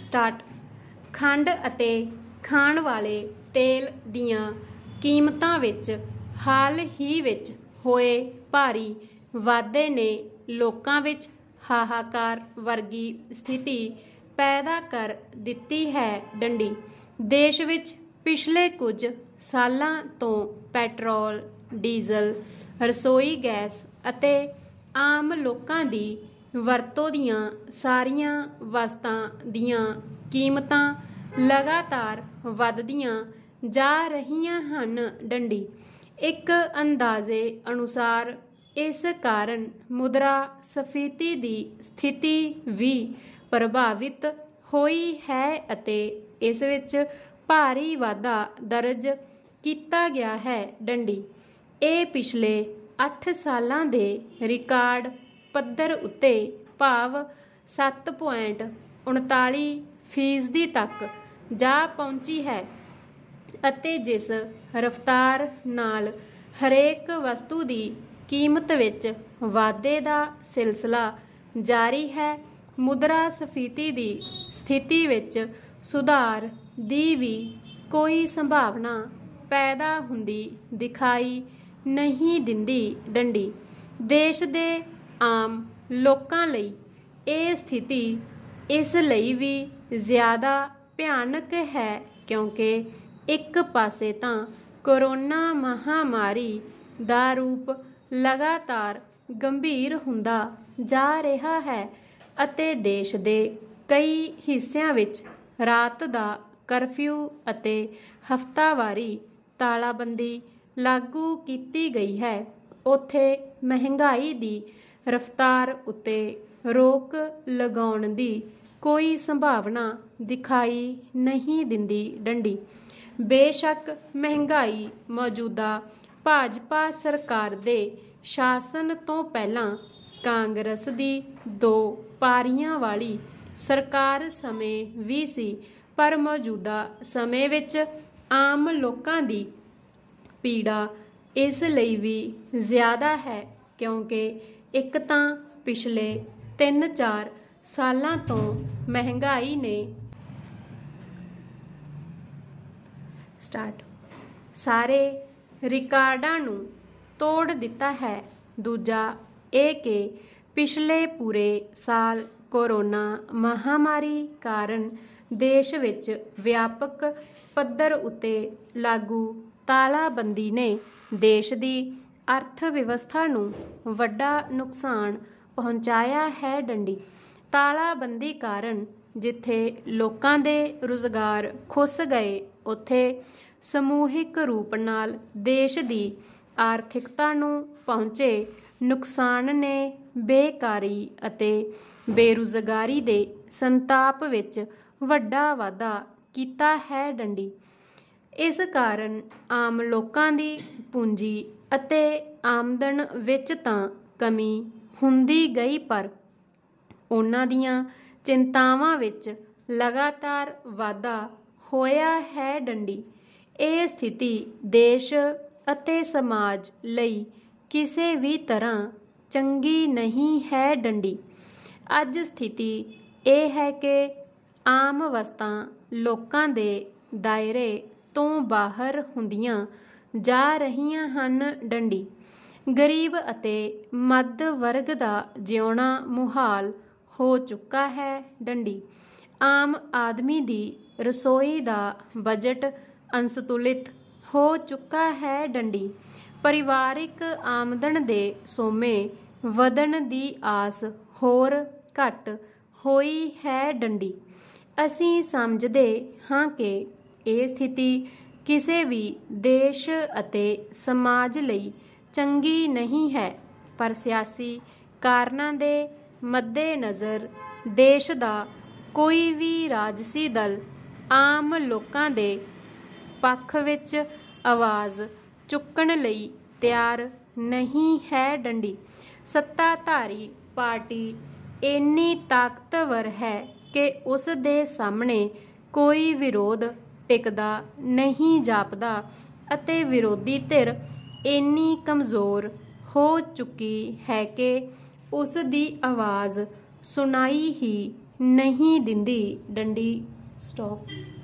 start ਖੰਡ ਅਤੇ ਖਾਣ ਵਾਲੇ ਤੇਲ ਦੀਆਂ ਕੀਮਤਾਂ ਵਿੱਚ ਹਾਲ ਹੀ ਵਿੱਚ ਹੋਏ ਭਾਰੀ ਵਾਧੇ ਨੇ ਲੋਕਾਂ ਵਿੱਚ ਹਾਹਾਕਾਰ ਵਰਗੀ ਸਥਿਤੀ ਪੈਦਾ ਕਰ ਦਿੱਤੀ ਹੈ ਡੰਡੀ ਦੇਸ਼ ਵਿੱਚ ਪਿਛਲੇ ਕੁਝ ਸਾਲਾਂ ਤੋਂ ਪੈਟਰੋਲ ਡੀਜ਼ਲ ਰਸੋਈ ਗੈਸ ਅਤੇ ਆਮ ਲੋਕਾਂ ਦੀ ਵਰਤੋਂ ਦੀਆਂ ਸਾਰੀਆਂ ਵਸਤਾਂ ਦੀਆਂ ਕੀਮਤਾਂ ਲਗਾਤਾਰ ਵੱਧਦੀਆਂ ਜਾ ਰਹੀਆਂ ਹਨ ਡੰਡੀ ਇੱਕ ਅੰਦਾਜ਼ੇ ਅਨੁਸਾਰ ਇਸ ਕਾਰਨ ਮੁਦਰਾ ਸਫੀਤੀ ਦੀ ਸਥਿਤੀ ਵੀ ਪ੍ਰਭਾਵਿਤ ਹੋਈ ਹੈ ਅਤੇ ਇਸ ਵਿੱਚ ਭਾਰੀ ਵਾਧਾ ਦਰਜ ਕੀਤਾ ਗਿਆ ਹੈ ਡੰਡੀ ਇਹ ਪਿਛਲੇ 8 ਸਾਲਾਂ ਦੇ ਰਿਕਾਰਡ ਪੱਧਰ ਉੱਤੇ ਭਾਵ 7.39 ਫੀਸਦੀ ਤੱਕ ਜਾ ਪਹੁੰਚੀ ਹੈ ਅਤੇ ਜਿਸ ਰਫ਼ਤਾਰ ਨਾਲ ਹਰੇਕ ਵਸਤੂ ਦੀ ਕੀਮਤ ਵਿੱਚ ਵਾਧੇ ਦਾ ਸਿਲਸਿਲਾ ਜਾਰੀ ਹੈ ਮੁਦਰਾ ਸਫੀਤੀ ਦੀ ਸਥਿਤੀ ਵਿੱਚ ਸੁਧਾਰ ਦੀ ਵੀ ਕੋਈ ਸੰਭਾਵਨਾ ਪੈਦਾ ਹੁੰਦੀ ਦਿਖਾਈ ਨਹੀਂ ਦਿੰਦੀ ਡੰਡੀ ਦੇਸ਼ ਦੇ ਆਮ ਲੋਕਾਂ ਲਈ ਇਹ ਸਥਿਤੀ ਇਸ ਲਈ ਵੀ ਜ਼ਿਆਦਾ ਭਿਆਨਕ ਹੈ ਕਿਉਂਕਿ ਇੱਕ ਪਾਸੇ ਤਾਂ ਕੋਰੋਨਾ ਮਹਾਮਾਰੀ ਦਾ ਰੂਪ ਲਗਾਤਾਰ ਗੰਭੀਰ ਹੁੰਦਾ ਜਾ ਰਿਹਾ ਹੈ ਅਤੇ ਦੇਸ਼ ਦੇ ਕਈ ਹਿੱਸਿਆਂ ਵਿੱਚ ਰਾਤ ਦਾ ਕਰਫਿਊ ਅਤੇ ਹਫਤਾਵਾਰੀ ਤਾਲਾਬੰਦੀ ਲਾਗੂ ਕੀਤੀ ਗਈ ਹੈ ਉੱਥੇ ਮਹਿੰਗਾਈ ਦੀ ਰਫ਼ਤਾਰ ਉੱਤੇ ਰੋਕ ਲਗਾਉਣ ਦੀ ਕੋਈ ਸੰਭਾਵਨਾ ਦਿਖਾਈ ਨਹੀਂ ਦਿੰਦੀ ਡੰਡੀ ਬੇਸ਼ੱਕ ਮਹਿੰਗਾਈ ਮੌਜੂਦਾ ਭਾਜਪਾ ਸਰਕਾਰ ਦੇ ਸ਼ਾਸਨ ਤੋਂ ਪਹਿਲਾਂ ਕਾਂਗਰਸ ਦੀ ਦੋ ਪਾਰੀਆਂ ਵਾਲੀ ਸਰਕਾਰ ਸਮੇਂ ਵੀ ਸੀ ਪਰ ਮੌਜੂਦਾ ਸਮੇਂ ਵਿੱਚ ਆਮ ਲੋਕਾਂ ਦੀ ਪੀੜਾ ਇਸ ਲਈ ਵੀ ਜ਼ਿਆਦਾ ਹੈ ਕਿਉਂਕਿ ਇੱਕ ਤਾਂ ਪਿਛਲੇ 3-4 ਸਾਲਾਂ ਤੋਂ ਮਹਿੰਗਾਈ ਨੇ ਸਟਾਰਟ ਸਾਰੇ ਰਿਕਾਰਡਾਂ ਨੂੰ ਤੋੜ ਦਿੱਤਾ ਹੈ ਦੂਜਾ ਇਹ ਕਿ ਪਿਛਲੇ ਪੂਰੇ ਸਾਲ ਕੋਰੋਨਾ ਮਹਾਮਾਰੀ ਕਾਰਨ ਦੇਸ਼ ਵਿੱਚ ਵਿਆਪਕ ਪੱਧਰ ਉੱਤੇ ਲਾਗੂ ਤਾਲਾਬੰਦੀ ਨੇ ਦੇਸ਼ ਦੀ ਅਰਥ ਵਿਵਸਥਾ ਨੂੰ ਵੱਡਾ ਨੁਕਸਾਨ ਪਹੁੰਚਾਇਆ ਹੈ ਡੰਡੀ ਤਾਲਾਬੰਦੀ ਕਾਰਨ ਜਿੱਥੇ ਲੋਕਾਂ ਦੇ ਰੁਜ਼ਗਾਰ ਖੁੱਸ ਗਏ ਉੱਥੇ ਸਮੂਹਿਕ ਰੂਪ ਨਾਲ ਦੇਸ਼ ਦੀ ਆਰਥਿਕਤਾ ਨੂੰ ਪਹੁੰਚੇ ਨੁਕਸਾਨ ਨੇ ਬੇਕਾਰੀ ਅਤੇ ਬੇਰੁਜ਼ਗਾਰੀ ਦੇ ਸੰਤਾਪ ਵਿੱਚ ਵੱਡਾ ਵਾਧਾ ਕੀਤਾ ਹੈ ਡੰਡੀ ਇਸ ਕਾਰਨ ਆਮ ਲੋਕਾਂ ਦੀ ਪੂੰਜੀ ਅਤੇ ਆਮਦਨ ਵਿੱਚ ਤਾਂ ਕਮੀ ਹੁੰਦੀ ਗਈ ਪਰ ਉਹਨਾਂ ਦੀਆਂ ਚਿੰਤਾਵਾਂ ਵਿੱਚ ਲਗਾਤਾਰ ਵਾਧਾ ਹੋਇਆ ਹੈ ਡੰਡੀ ਇਹ ਸਥਿਤੀ ਦੇਸ਼ ਅਤੇ ਸਮਾਜ ਲਈ ਕਿਸੇ ਵੀ ਤਰ੍ਹਾਂ ਚੰਗੀ ਨਹੀਂ ਹੈ ਡੰਡੀ ਅੱਜ ਸਥਿਤੀ ਇਹ ਹੈ ਕਿ ਆਮ ਵਸਤਾਂ ਲੋਕਾਂ ਦੇ ਦਾਇਰੇ ਤੋਂ ਬਾਹਰ ਹੁੰਦੀਆਂ ਜਾ ਰਹੀਆਂ ਹਨ ਡੰਡੀ ਗਰੀਬ ਅਤੇ ਮੱਧ ਵਰਗ ਦਾ ਜਿਉਣਾ ਮੁਹਾਲ ਹੋ ਚੁੱਕਾ ਹੈ ਡੰਡੀ ਆਮ ਆਦਮੀ ਦੀ ਰਸੋਈ ਦਾ ਬਜਟ ਅਨਸਤੁਲਿਤ ਹੋ ਚੁੱਕਾ ਹੈ ਡੰਡੀ ਪਰਿਵਾਰਿਕ ਆਮਦਨ ਦੇ ਸੋਮੇ ਵਧਣ ਦੀ ਆਸ ਹੋਰ ਘਟ ਹੋਈ ਹੈ ਡੰਡੀ ਅਸੀਂ ਸਮਝਦੇ ਹਾਂ ਕਿ ਇਹ ਸਥਿਤੀ ਕਿਸੇ ਵੀ ਦੇਸ਼ ਅਤੇ ਸਮਾਜ ਲਈ ਚੰਗੀ ਨਹੀਂ ਹੈ ਪਰ ਸਿਆਸੀ ਕਾਰਨਾਂ ਦੇ ਮੱਦੇ ਨਜ਼ਰ ਦੇਸ਼ ਦਾ ਕੋਈ ਵੀ ਰਾਜਸੀ ਦਲ ਆਮ ਲੋਕਾਂ ਦੇ ਪੱਖ ਵਿੱਚ ਆਵਾਜ਼ ਚੁੱਕਣ ਲਈ ਤਿਆਰ ਨਹੀਂ ਹੈ ਡੰਡੀ ਸੱਤਾਧਾਰੀ ਪਾਰਟੀ ਇੰਨੀ ਤਾਕਤਵਰ ਹੈ ਕਿ ਉਸ ਦੇ ਸਾਹਮਣੇ ਕੋਈ ਵਿਰੋਧ ਟਿਕਦਾ ਨਹੀਂ ਜਾਪਦਾ ਅਤੇ ਵਿਰੋਧੀ ਧਿਰ ਇੰਨੀ ਕਮਜ਼ੋਰ ਹੋ ਚੁੱਕੀ ਹੈ ਕਿ ਉਸ ਦੀ ਆਵਾਜ਼ ਸੁਣਾਈ ਹੀ ਨਹੀਂ ਦਿੰਦੀ ਡੰਡੀ ਸਟਾਪ